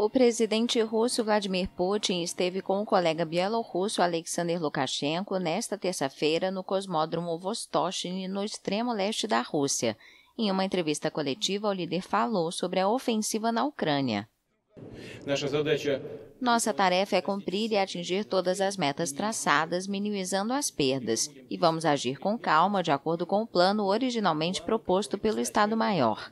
O presidente russo Vladimir Putin esteve com o colega bielorrusso Alexander Lukashenko nesta terça-feira no cosmódromo Vostochny, no extremo leste da Rússia. Em uma entrevista coletiva, o líder falou sobre a ofensiva na Ucrânia. Nossa tarefa é cumprir e atingir todas as metas traçadas, minimizando as perdas, e vamos agir com calma, de acordo com o plano originalmente proposto pelo Estado-Maior.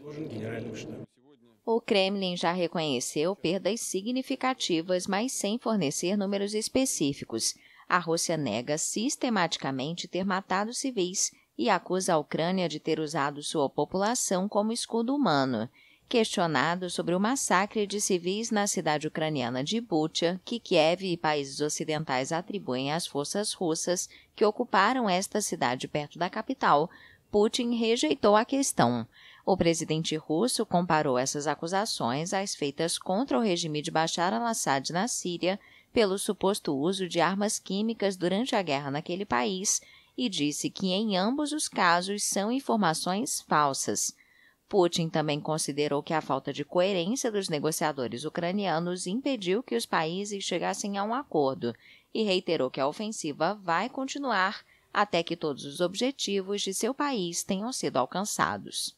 O Kremlin já reconheceu perdas significativas, mas sem fornecer números específicos. A Rússia nega sistematicamente ter matado civis e acusa a Ucrânia de ter usado sua população como escudo humano. Questionado sobre o massacre de civis na cidade ucraniana de Butcha, que Kiev e países ocidentais atribuem às forças russas que ocuparam esta cidade perto da capital, Putin rejeitou a questão. O presidente russo comparou essas acusações às feitas contra o regime de Bashar al-Assad na Síria pelo suposto uso de armas químicas durante a guerra naquele país e disse que em ambos os casos são informações falsas. Putin também considerou que a falta de coerência dos negociadores ucranianos impediu que os países chegassem a um acordo e reiterou que a ofensiva vai continuar até que todos os objetivos de seu país tenham sido alcançados.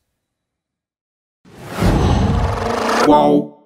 Whoa.